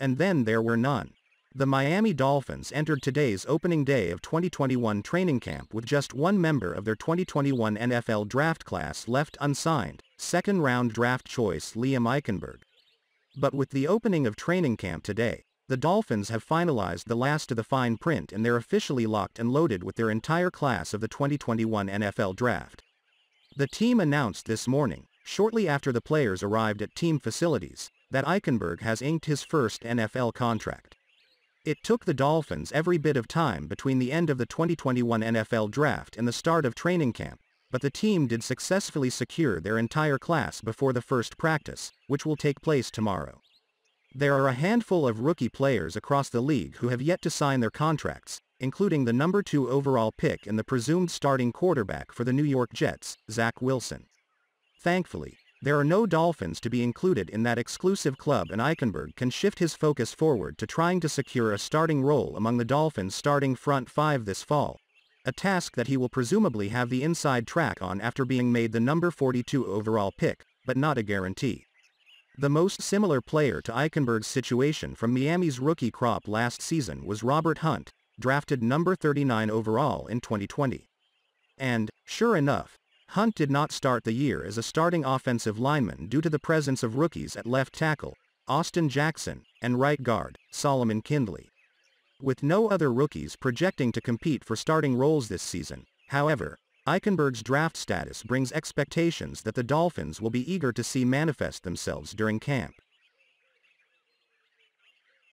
And then there were none. The Miami Dolphins entered today's opening day of 2021 training camp with just one member of their 2021 NFL draft class left unsigned, second-round draft choice Liam Eichenberg. But with the opening of training camp today, the Dolphins have finalized the last of the fine print and they're officially locked and loaded with their entire class of the 2021 NFL Draft. The team announced this morning, shortly after the players arrived at team facilities, that Eichenberg has inked his first NFL contract. It took the Dolphins every bit of time between the end of the 2021 NFL draft and the start of training camp, but the team did successfully secure their entire class before the first practice, which will take place tomorrow. There are a handful of rookie players across the league who have yet to sign their contracts, including the number 2 overall pick and the presumed starting quarterback for the New York Jets, Zach Wilson. Thankfully, there are no Dolphins to be included in that exclusive club and Eichenberg can shift his focus forward to trying to secure a starting role among the Dolphins' starting front five this fall. A task that he will presumably have the inside track on after being made the number 42 overall pick, but not a guarantee. The most similar player to Eichenberg's situation from Miami's rookie crop last season was Robert Hunt, drafted number 39 overall in 2020. And, sure enough, Hunt did not start the year as a starting offensive lineman due to the presence of rookies at left tackle, Austin Jackson, and right guard, Solomon Kindley. With no other rookies projecting to compete for starting roles this season, however, Eichenberg's draft status brings expectations that the Dolphins will be eager to see manifest themselves during camp.